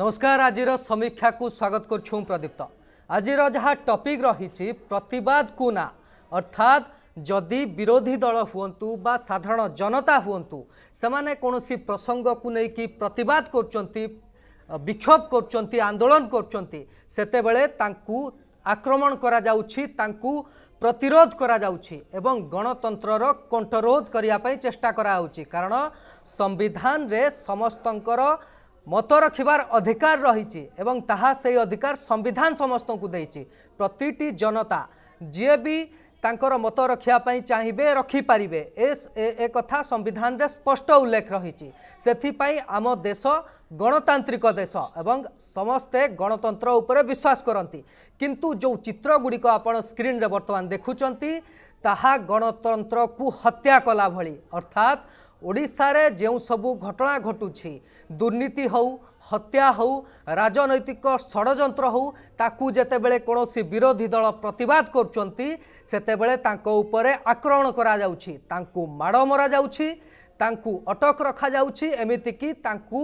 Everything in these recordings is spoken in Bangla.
নমস্কার আজির সমীক্ষা কু স্বাগত করছু প্রদীপ্ত আজির যা টপিক রয়েছে প্রতবাদ কু না অর্থাৎ যদি বিরোধী দল হুঁতু বা সাধারণ জনতা হুঁতু সেমানে কোণী প্রসঙ্গকু নেই প্রতবাদ করছেন বিক্ষোভ করছেন আন্দোলন করছেন সেতবে তাঁকু আক্রমণ করা যাচ্ছি তাঁকু প্রতিরোধ করা যাচ্ছি এবং গণতন্ত্রর কণ্ঠরোধ করা চেষ্টা করা হচ্ছে কারণ সংবিধানের সমস্তঙ্কর ମତ ରଖିବାର ଅଧିକାର ରହିଛି ଏବଂ ତାହା ସେହି ଅଧିକାର ସମ୍ବିଧାନ ସମସ୍ତଙ୍କୁ ଦେଇଛି ପ୍ରତିଟି ଜନତା ଯିଏ ବି ତାଙ୍କର ମତ ରଖିବା ପାଇଁ ଚାହିଁବେ ରଖିପାରିବେ ଏ ଏ କଥା ସମ୍ବିଧାନରେ ସ୍ପଷ୍ଟ ଉଲ୍ଲେଖ ରହିଛି ସେଥିପାଇଁ ଆମ ଦେଶ ଗଣତାନ୍ତ୍ରିକ ଦେଶ ଏବଂ ସମସ୍ତେ ଗଣତନ୍ତ୍ର ଉପରେ ବିଶ୍ୱାସ କରନ୍ତି କିନ୍ତୁ ଯେଉଁ ଚିତ୍ରଗୁଡ଼ିକ ଆପଣ ସ୍କ୍ରିନ୍ରେ ବର୍ତ୍ତମାନ ଦେଖୁଛନ୍ତି ତାହା ଗଣତନ୍ତ୍ରକୁ ହତ୍ୟା କଲା ଭଳି ଅର୍ଥାତ୍ ଓଡ଼ିଶାରେ ଯେଉଁ ସବୁ ଘଟଣା ଘଟୁଛି ଦୁର୍ନୀତି ହେଉ ହତ୍ୟା ହେଉ ରାଜନୈତିକ ଷଡ଼ଯନ୍ତ୍ର ହେଉ ତାକୁ ଯେତେବେଳେ କୌଣସି ବିରୋଧୀ ଦଳ ପ୍ରତିବାଦ କରୁଛନ୍ତି ସେତେବେଳେ ତାଙ୍କ ଉପରେ ଆକ୍ରମଣ କରାଯାଉଛି ତାଙ୍କୁ ମାଡ଼ ମରାଯାଉଛି ତାଙ୍କୁ ଅଟକ ରଖାଯାଉଛି ଏମିତିକି ତାଙ୍କୁ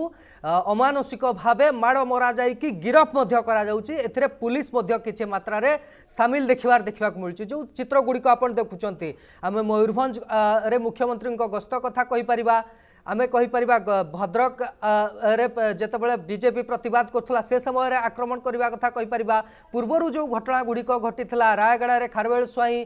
ଅମାନୁଷିକ ଭାବେ ମାଡ଼ ମରାଯାଇକି ଗିରଫ ମଧ୍ୟ କରାଯାଉଛି ଏଥିରେ ପୁଲିସ ମଧ୍ୟ କିଛି ମାତ୍ରାରେ ସାମିଲ ଦେଖିବାର ଦେଖିବାକୁ ମିଳୁଛି ଯେଉଁ ଚିତ୍ରଗୁଡ଼ିକ ଆପଣ ଦେଖୁଛନ୍ତି ଆମେ ମୟୂରଭଞ୍ଜରେ ମୁଖ୍ୟମନ୍ତ୍ରୀଙ୍କ ଗସ୍ତ କଥା କହିପାରିବା आम कहीपर भद्रक जितेबाला बजेपी प्रतवाद करुला से समय आक्रमण करने कथा कहीपर पूर्वर जो घटना गुड़िक घटी रायगड़े खारवेल स्वई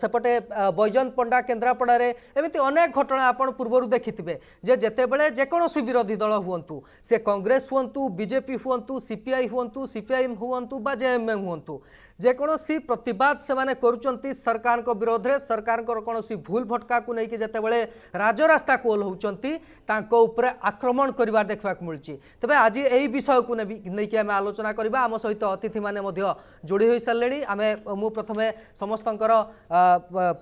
सेपटे बैजंत पंडा केन्द्रापड़े एमती अनेक घटना आपण देखि देखिथे जे जितेबले जेकोसी विरोधी दल हूँ से कंग्रेस हूँ बीजेपी हूँ सीपीआई हूँ सीपीआईएम हूँ बा जेएमएम हूँ जेकोसी प्रतवाद से सरकार विरोध में सरकार कौन भूल भटका को लेकिन बड़े राजरास्ता कोल होती आक्रमण कर देखा मिली तेज आज यही विषय को नहीं आम आलोचना करवा आम सहित अतिथि मैंने जोड़ी हो सारे आम मु प्रथम समस्त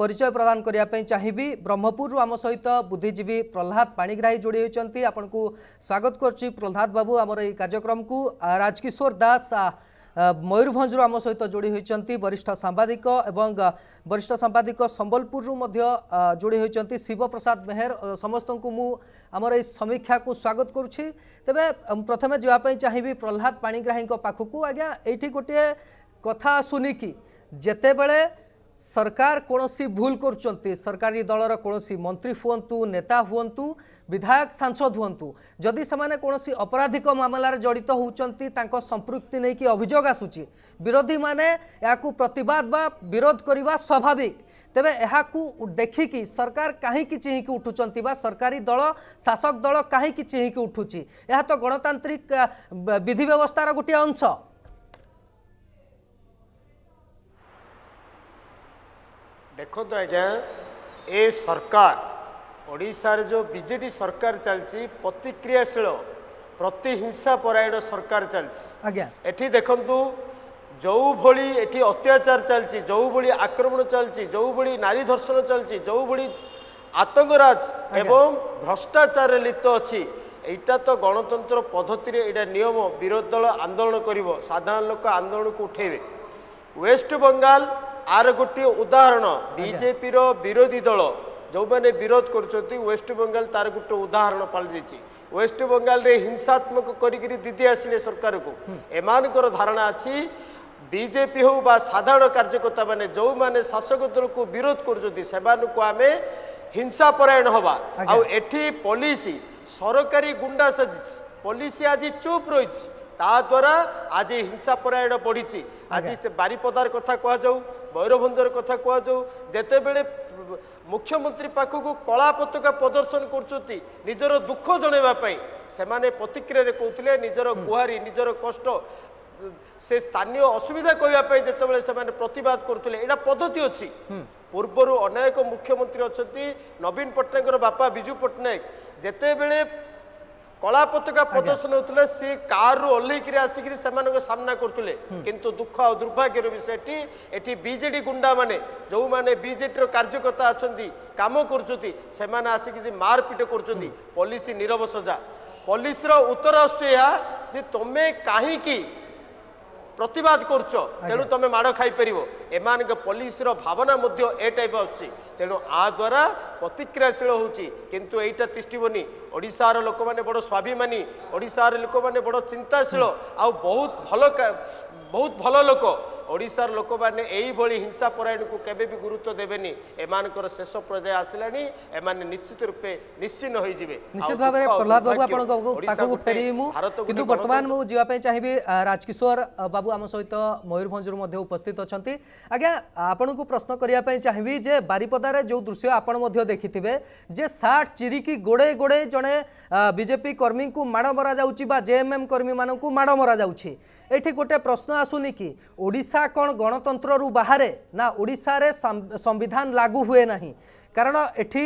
परिचय प्रदान करने चाहिए ब्रह्मपुर आम सहित बुद्धिजीवी प्रहलाद पाणीग्राही जोड़ी होती आपण स्वागत कर प्रहलाद बाबू आम कार्यक्रम को राजकिशोर दास ମୟୂରଭଞ୍ଜରୁ ଆମ ସହିତ ଯୋଡ଼ି ହୋଇଛନ୍ତି ବରିଷ୍ଠ ସାମ୍ବାଦିକ ଏବଂ ବରିଷ୍ଠ ସାମ୍ବାଦିକ ସମ୍ବଲପୁରରୁ ମଧ୍ୟ ଯୋଡ଼ି ହୋଇଛନ୍ତି ଶିବପ୍ରସାଦ ମେହେର ସମସ୍ତଙ୍କୁ ମୁଁ ଆମର ଏଇ ସମୀକ୍ଷାକୁ ସ୍ୱାଗତ କରୁଛି ତେବେ ପ୍ରଥମେ ଯିବା ପାଇଁ ଚାହିଁବି ପ୍ରହ୍ଲାଦ ପାଣିଗ୍ରାହୀଙ୍କ ପାଖକୁ ଆଜ୍ଞା ଏଇଠି ଗୋଟିଏ କଥା ଆସୁନି କି ଯେତେବେଳେ ସରକାର କୌଣସି ଭୁଲ କରୁଛନ୍ତି ସରକାରୀ ଦଳର କୌଣସି ମନ୍ତ୍ରୀ ହୁଅନ୍ତୁ ନେତା ହୁଅନ୍ତୁ ବିଧାୟକ ସାଂସଦ ହୁଅନ୍ତୁ ଯଦି ସେମାନେ କୌଣସି ଅପରାଧିକ ମାମଲାରେ ଜଡ଼ିତ ହେଉଛନ୍ତି ତାଙ୍କ ସମ୍ପୃକ୍ତି ନେଇକି ଅଭିଯୋଗ ଆସୁଛି ବିରୋଧୀମାନେ ଏହାକୁ ପ୍ରତିବାଦ ବା ବିରୋଧ କରିବା ସ୍ୱାଭାବିକ ତେବେ ଏହାକୁ ଦେଖିକି ସରକାର କାହିଁକି ଚିହିଁକି ଉଠୁଛନ୍ତି ବା ସରକାରୀ ଦଳ ଶାସକ ଦଳ କାହିଁକି ଚିହିଁକି ଉଠୁଛି ଏହା ତ ଗଣତାନ୍ତ୍ରିକ ବିଧି ବ୍ୟବସ୍ଥାର ଗୋଟିଏ ଅଂଶ ଦେଖନ୍ତୁ ଆଜ୍ଞା ଏ ସରକାର ଓଡ଼ିଶାରେ ଯେଉଁ ବିଜେଡି ସରକାର ଚାଲିଛି ପ୍ରତିକ୍ରିୟାଶୀଳ ପ୍ରତିହିଂସା ପରାୟଣ ସରକାର ଚାଲିଛି ଆଜ୍ଞା ଏଠି ଦେଖନ୍ତୁ ଯେଉଁଭଳି ଏଠି ଅତ୍ୟାଚାର ଚାଲିଛି ଯେଉଁଭଳି ଆକ୍ରମଣ ଚାଲିଛି ଯେଉଁଭଳି ନାରୀ ଧର୍ଷଣ ଚାଲିଛି ଯେଉଁଭଳି ଆତଙ୍କରାଜ ଏବଂ ଭ୍ରଷ୍ଟାଚାରରେ ଲିପ୍ତ ଅଛି ଏଇଟା ତ ଗଣତନ୍ତ୍ର ପଦ୍ଧତିରେ ଏଇଟା ନିୟମ ବିରୋଧୀ ଦଳ ଆନ୍ଦୋଳନ କରିବ ସାଧାରଣ ଲୋକ ଆନ୍ଦୋଳନକୁ ଉଠେଇବେ ୱେଷ୍ଟବେଙ୍ଗାଲ ଆର ଗୋଟିଏ ଉଦାହରଣ ବିଜେପିର ବିରୋଧୀ ଦଳ ଯେଉଁମାନେ ବିରୋଧ କରୁଛନ୍ତି ୱେଷ୍ଟ ୱେଷ୍ଟବେଙ୍ଗଲ ତାର ଗୋଟେ ଉଦାହରଣ ୱେଷ୍ଟ ୱେଷ୍ଟବେଙ୍ଗଲରେ ହିଂସାତ୍ମକ କରିକିରି ଦିଦି ଆସିଲେ ସରକାରକୁ ଏମାନଙ୍କର ଧାରଣା ଅଛି ବିଜେପି ହେଉ ବା ସାଧାରଣ କାର୍ଯ୍ୟକର୍ତ୍ତା ମାନେ ଯେଉଁମାନେ ଶାସକ ଦଳକୁ ବିରୋଧ କରୁଛନ୍ତି ସେମାନଙ୍କୁ ଆମେ ହିଂସା ପରାୟଣ ହେବା ଆଉ ଏଠି ପଲିସ ସରକାରୀ ଗୁଣ୍ଡା ସାଜିଛି ପଲିସ ଆଜି ଚୁପ୍ ରହିଛି ତା ତାଦ୍ୱାରା ଆଜି ହିଂସା ପରାୟଣ ବଢ଼ିଛି ଆଜି ସେ ବାରିପଦାର କଥା କୁହାଯାଉ ମୟୂରଭଞ୍ଜର କଥା କୁହାଯାଉ ଯେତେବେଳେ ମୁଖ୍ୟମନ୍ତ୍ରୀ ପାଖକୁ କଳା ପତାକା ପ୍ରଦର୍ଶନ କରୁଛନ୍ତି ନିଜର ଦୁଃଖ ଜଣାଇବା ପାଇଁ ସେମାନେ ପ୍ରତିକ୍ରିୟାରେ କହୁଥିଲେ ନିଜର ଗୁହାରୀ ନିଜର କଷ୍ଟ ସେ ସ୍ଥାନୀୟ ଅସୁବିଧା କହିବା ପାଇଁ ଯେତେବେଳେ ସେମାନେ ପ୍ରତିବାଦ କରୁଥିଲେ ଏଇଟା ପଦ୍ଧତି ଅଛି ପୂର୍ବରୁ ଅନେକ ମୁଖ୍ୟମନ୍ତ୍ରୀ ଅଛନ୍ତି ନବୀନ ପଟ୍ଟନାୟକଙ୍କର ବାପା ବିଜୁ ପଟ୍ଟନାୟକ ଯେତେବେଳେ କଳା ପତାକା ପ୍ରଦର୍ଶନ ହେଉଥିଲେ ସେ କାର୍ରୁ ଓହ୍ଲେଇକିରି ଆସିକିରି ସେମାନଙ୍କ ସାମ୍ନା କରୁଥିଲେ କିନ୍ତୁ ଦୁଃଖ ଆଉ ଦୁର୍ଭାଗ୍ୟର ବିଷୟ ଏଠି ଏଠି ବିଜେଡି ଗୁଣ୍ଡାମାନେ ଯେଉଁମାନେ ବିଜେଡ଼ିର କାର୍ଯ୍ୟକର୍ତ୍ତା ଅଛନ୍ତି କାମ କରୁଛନ୍ତି ସେମାନେ ଆସିକି ମାରପିଟ କରୁଛନ୍ତି ପୋଲିସ ନିରବ ସଜା ପୋଲିସର ଉତ୍ତର ଆସୁଛି ଏହା ଯେ ତମେ କାହିଁକି ପ୍ରତିବାଦ କରୁଛ ତେଣୁ ତମେ ମାଡ଼ ଖାଇପାରିବ ଏମାନଙ୍କ ପଲିସିର ଭାବନା ମଧ୍ୟ ଏ ଟାଇପ୍ ଆସୁଛି ତେଣୁ ଆ ଦ୍ୱାରା ପ୍ରତିକ୍ରିୟାଶୀଳ ହେଉଛି କିନ୍ତୁ ଏଇଟା ତିଷ୍ଠିବନି ଓଡ଼ିଶାର ଲୋକମାନେ ବଡ଼ ସ୍ୱାଭିମାନୀ ଓଡ଼ିଶାର ଲୋକମାନେ ବଡ଼ ଚିନ୍ତାଶୀଳ ଆଉ ବହୁତ ଭଲ ବହୁତ ଭଲ ଲୋକ ଓଡ଼ିଶାର ଲୋକମାନେ ଏଇଭଳି ହିଂସାପରାୟଣକୁ କେବେ ବି ଗୁରୁତ୍ୱ ଦେବେନି ଏମାନଙ୍କର ଶେଷ ପର୍ଯ୍ୟାୟ ଆସିଲାଣି ଏମାନେ ନିଶ୍ଚିତ ରୂପେ ନିଶ୍ଚିହ୍ନ ହୋଇଯିବେ ନିଶ୍ଚିତ ଭାବରେ ପ୍ରହ୍ଲାଦ ବାବୁ ଆପଣଙ୍କ ପାଖକୁ ଫେରିବି ମୁଁ କିନ୍ତୁ ବର୍ତ୍ତମାନ ମୁଁ ଯିବା ପାଇଁ ଚାହିଁବି ରାଜକିଶୋର ବାବୁ ଆମ ସହିତ ମୟୂରଭଞ୍ଜରୁ ମଧ୍ୟ ଉପସ୍ଥିତ ଅଛନ୍ତି ଆଜ୍ଞା ଆପଣଙ୍କୁ ପ୍ରଶ୍ନ କରିବା ପାଇଁ ଚାହିଁବି ଯେ ବାରିପଦାରେ ଯେଉଁ ଦୃଶ୍ୟ ଆପଣ ମଧ୍ୟ ଦେଖିଥିବେ ଯେ ସାର୍ଟ ଚିରିକି ଗୋଡ଼େଇ ଗୋଡ଼େଇ ଜଣେ ବିଜେପି କର୍ମୀଙ୍କୁ ମାଡ଼ ମରାଯାଉଛି ବା ଜେଏମ୍ଏମ୍ କର୍ମୀମାନଙ୍କୁ ମାଡ଼ ମରାଯାଉଛି ଏଠି ଗୋଟେ ପ୍ରଶ୍ନ ଆସୁନି କି ଓଡ଼ିଶା ଓଡ଼ିଶା କ'ଣ ଗଣତନ୍ତ୍ରରୁ ବାହାରେ ନା ଓଡ଼ିଶାରେ ସମ୍ବିଧାନ ଲାଗୁ ହୁଏ ନାହିଁ କାରଣ ଏଠି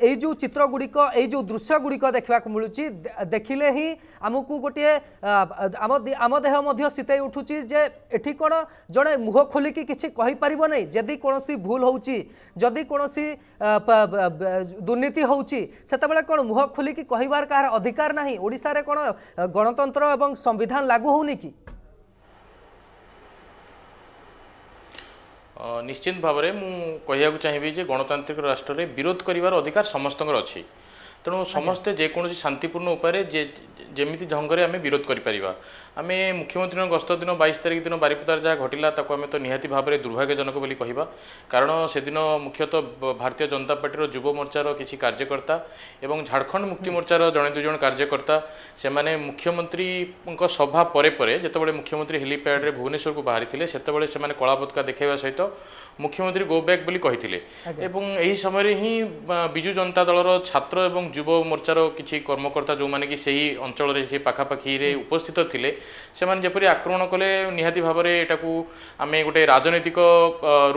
ଏଇ ଯେଉଁ ଚିତ୍ରଗୁଡ଼ିକ ଏଇ ଯେଉଁ ଦୃଶ୍ୟଗୁଡ଼ିକ ଦେଖିବାକୁ ମିଳୁଛି ଦେଖିଲେ ହିଁ ଆମକୁ ଗୋଟିଏ ଆମ ଆମ ଦେହ ମଧ୍ୟ ଶୀତେଇ ଉଠୁଛି ଯେ ଏଠି କ'ଣ ଜଣେ ମୁହଁ ଖୋଲିକି କିଛି କହିପାରିବ ନାହିଁ ଯଦି କୌଣସି ଭୁଲ ହେଉଛି ଯଦି କୌଣସି ଦୁର୍ନୀତି ହେଉଛି ସେତେବେଳେ କ'ଣ ମୁହଁ ଖୋଲିକି କହିବାର କାହାର ଅଧିକାର ନାହିଁ ଓଡ଼ିଶାରେ କ'ଣ ଗଣତନ୍ତ୍ର ଏବଂ ସମ୍ବିଧାନ ଲାଗୁ ହେଉନି କି ନିଶ୍ଚିତ ଭାବରେ ମୁଁ କହିବାକୁ ଚାହିଁବି ଯେ ଗଣତାନ୍ତ୍ରିକ ରାଷ୍ଟ୍ରରେ ବିରୋଧ କରିବାର ଅଧିକାର ସମସ୍ତଙ୍କର ଅଛି ତେଣୁ ସମସ୍ତେ ଯେକୌଣସି ଶାନ୍ତିପୂର୍ଣ୍ଣ ଉପାୟରେ ଯେ ଯେମିତି ଢଙ୍ଗରେ ଆମେ ବିରୋଧ କରିପାରିବା ଆମେ ମୁଖ୍ୟମନ୍ତ୍ରୀଙ୍କ ଗସ୍ତ ଦିନ ବାଇଶ ତାରିଖ ଦିନ ବାରିପଦାରେ ଯାହା ଘଟିଲା ତାକୁ ଆମେ ତ ନିହାତି ଭାବରେ ଦୁର୍ଭାଗ୍ୟଜନକ ବୋଲି କହିବା କାରଣ ସେଦିନ ମୁଖ୍ୟତଃ ଭାରତୀୟ ଜନତା ପାର୍ଟିର ଯୁବ ମୋର୍ଚ୍ଚାର କିଛି କାର୍ଯ୍ୟକର୍ତ୍ତା ଏବଂ ଝାଡ଼ଖଣ୍ଡ ମୁକ୍ତି ମୋର୍ଚ୍ଚାର ଜଣେ ଦୁଇଜଣ କାର୍ଯ୍ୟକର୍ତ୍ତା ସେମାନେ ମୁଖ୍ୟମନ୍ତ୍ରୀଙ୍କ ସଭା ପରେ ପରେ ଯେତେବେଳେ ମୁଖ୍ୟମନ୍ତ୍ରୀ ହେଲିପ୍ୟାଡ଼୍ରେ ଭୁବନେଶ୍ୱରକୁ ବାହାରିଥିଲେ ସେତେବେଳେ ସେମାନେ କଳା ପତାକା ଦେଖାଇବା ସହିତ ମୁଖ୍ୟମନ୍ତ୍ରୀ ଗୋ ବ୍ୟାକ୍ ବୋଲି କହିଥିଲେ ଏବଂ ଏହି ସମୟରେ ହିଁ ବିଜୁ ଜନତା ଦଳର ଛାତ୍ର ଏବଂ ଯୁବ ମୋର୍ଚ୍ଚାର କିଛି କର୍ମକର୍ତ୍ତା ଯେଉଁମାନେ କି ସେହି ଅଞ୍ଚଳରେ ସେ ପାଖାପାଖିରେ ଉପସ୍ଥିତ ଥିଲେ ସେମାନେ ଯେପରି ଆକ୍ରମଣ କଲେ ନିହାତି ଭାବରେ ଏଟାକୁ ଆମେ ଗୋଟେ ରାଜନୈତିକ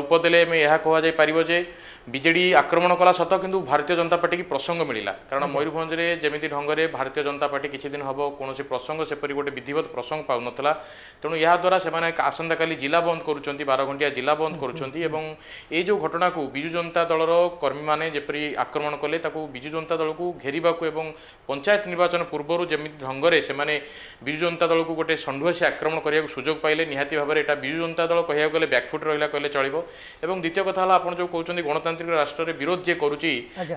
ରୂପ ଦେଲେ ଆମେ ଏହା କୁହାଯାଇପାରିବ ଯେ বিজেডি আক্রমণ কলা সত কিন্তু ভারতীয় জনতা পার্টি কি প্রসঙ্গ মিলিলা কারণ ময়ূরভঞ্জে যেমি ঢঙ্গে ভারতীয় জনতা পার্টি কিছুদিন হব কোণী প্রসঙ্গ সেপরি গোটে বিধিবত প্রসঙ্গ পাওনলা তেমন এদারা সে আসন্তকালি জেলা বন্ধ করছেন বারঘণ্টিয়া জেলা বন্ধ করছেন এবং এই যে ঘটনা বিজু জনতা দলর কর্মী মানে যেপরি আক্রমণ কলে তাকে বিজু জনতা দলক ঘেরিবাকু এবং পঞ্চায়েত নির্বাচন পূর্বর যেমি ঢঙ্গে সে বিজু জনতা দলক গোটে ষণ্ঢুয়াসী আক্রমণ করা সুযোগ পাইলে নিহতি ভাবে এটা বিজু জনতা দল কে ব্যাকফুট রহলা কে চলব এবং দ্বিতীয় কথা হল আপনার যে কৌন গণতন্ত্র ଗଣତାନ୍ତ୍ରିକ ରାଷ୍ଟ୍ରରେ ବିରୋଧ ଯିଏ କରୁଛି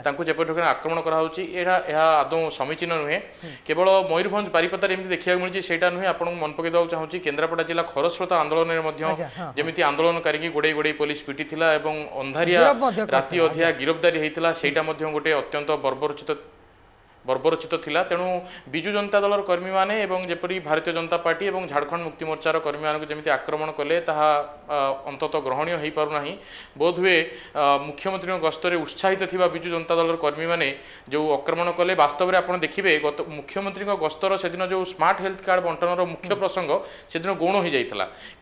ତାଙ୍କୁ ଯେପରି ଢଙ୍ଗରେ ଆକ୍ରମଣ କରାହେଉଛି ଏହା ଏହା ଆଦୌ ସମୀଚୀନ ନୁହେଁ କେବଳ ମୟୂରଭଞ୍ଜ ବାରିପଦାରେ ଏମିତି ଦେଖିବାକୁ ମିଳିଛି ସେଇଟା ନୁହେଁ ଆପଣଙ୍କୁ ମନେ ପକାଇ ଦେବାକୁ ଚାହୁଁଛି କେନ୍ଦ୍ରାପଡ଼ା ଜିଲ୍ଲା ଖରସ୍ରୋତା ଆନ୍ଦୋଳନରେ ମଧ୍ୟ ଯେମିତି ଆନ୍ଦୋଳନକାରୀକି ଗୋଡ଼େଇ ଗୋଡ଼େଇ ପୋଲିସ ପିଟିଥିଲା ଏବଂ ଅନ୍ଧାରିଆ ରାତି ଅଧିଆ ଗିରଫଦାରୀ ହେଇଥିଲା ସେଇଟା ମଧ୍ୟ ଗୋଟିଏ ଅତ୍ୟନ୍ତ ବର୍ବରୋଚିତ বর্বরোচিত লা তেমন বিজু জনতা দলর কর্মী মানে এবং যেপরি ভারতীয় জনতা পার্টি এবং ঝাড়খণ্ড মুক্তি মোর্চার কর্মী মানুষ যেমি আক্রমণ কলে তাহা অন্তত গ্রহণীয় হয়ে পু না হুয়ে মুখ্যমন্ত্রী গস্তরে উৎসাহিত থাকা বিজু জনতা দলর কর্মী মানে যে আক্রমণ কলে বাস্তবের আপনার দেখবে গত মুখ্যমন্ত্রী গস্তর সেদিন যে স্মার্ট হেলথ কার্ড বন্টনর মুখ্য প্রসঙ্গ সেদিন গৌণ হয়ে যাই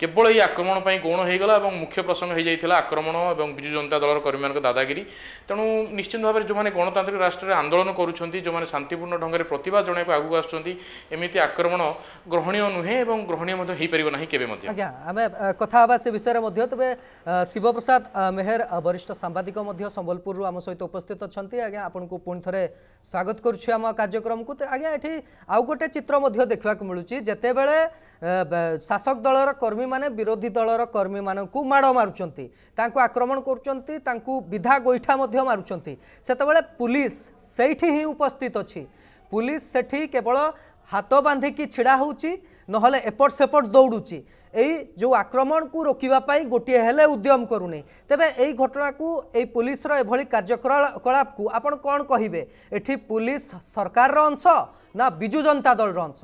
কেবল এই আক্রমণ গৌণ হয়ে গেল এবং মুখ্য প্রসঙ্গ হয়ে যাই আক্রমণ এবং বিজু জনতা দলর কর্মী মানুষ দাদাগিরি তেমন নিশ্চিত ভাবে যে গণতান্ত্রিক রাষ্ট্রের আন্দোলন করছেন যে ଶାନ୍ତିପୂର୍ଣ୍ଣ ଢଙ୍ଗରେ ପ୍ରତିବାଦ ଜଣାଇବାକୁ ଆଗକୁ ଆସୁଛନ୍ତି ଏମିତି ଆକ୍ରମଣ ଗ୍ରହଣୀୟ ନୁହେଁ ଏବଂ ଗ୍ରହଣୀୟ ମଧ୍ୟ ହୋଇପାରିବ ନାହିଁ କେବେ ମଧ୍ୟ ଆଜ୍ଞା ଆମେ କଥା ହେବା ସେ ବିଷୟରେ ମଧ୍ୟ ତେବେ ଶିବପ୍ରସାଦ ମେହେର ବରିଷ୍ଠ ସାମ୍ବାଦିକ ମଧ୍ୟ ସମ୍ବଲପୁରରୁ ଆମ ସହିତ ଉପସ୍ଥିତ ଅଛନ୍ତି ଆଜ୍ଞା ଆପଣଙ୍କୁ ପୁଣି ଥରେ ସ୍ୱାଗତ କରୁଛୁ ଆମ କାର୍ଯ୍ୟକ୍ରମକୁ ଆଜ୍ଞା ଏଠି ଆଉ ଗୋଟେ ଚିତ୍ର ମଧ୍ୟ ଦେଖିବାକୁ ମିଳୁଛି ଯେତେବେଳେ ଶାସକ ଦଳର କର୍ମୀମାନେ ବିରୋଧୀ ଦଳର କର୍ମୀମାନଙ୍କୁ ମାଡ଼ ମାରୁଛନ୍ତି ତାଙ୍କୁ ଆକ୍ରମଣ କରୁଛନ୍ତି ତାଙ୍କୁ ବିଧା ଗୋଇଠା ମଧ୍ୟ ମାରୁଛନ୍ତି ସେତେବେଳେ ପୁଲିସ ସେଇଠି ହିଁ ଉପସ୍ଥିତ ଅଛି পুলিশ সেটি কেবল হাত বাঁধিকি ছিড়া হচ্ছে নহলে এপট সেপট দৌড়ুছি এই যে আক্রমণকু রোকিবা পাই গোটিয়ে হলে উদ্যম করুনি তেবে এই ঘটনাকু এই পুলিশর এভাবে কার্যকলাপকু আপন কোণ কহবে এটি পুলিশ সরকারর অংশ না বিজু জনতা দলর অংশ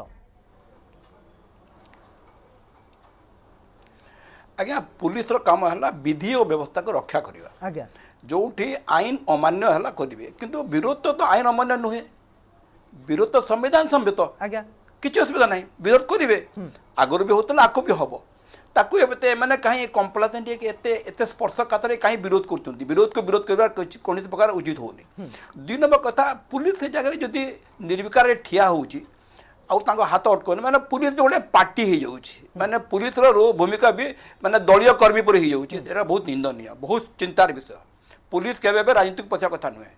আজ্ঞা পুলিশর কাম হল বিধি ও ব্যবস্থাকে রক্ষা করা আজ্ঞা যেটি আইন অমান্য হল করবে কিন্তু বিরোধ তো আইন অমান্য নুহে विरोध तो संविधान सम्मत किसी असुविधा ना विरोध करेंगे आगर भी होता आगे भी हम ताकूत कहीं कंप्लासन टे स्पर्शकतर कहीं विरोध कर विरोध को विरोध कर प्रकार उचित हो नंबर कथा पुलिस से जगह जो निर्विकार ठिया हो आउ हाथ अटक मैंने पुलिस गोटे पार्टी हो मैंने पुलिस रो भूमिका भी मैंने दलय कर्मी पर बहुत निंदन बहुत चिंतार विषय पुलिस के राजनीति पचार कथ नुहे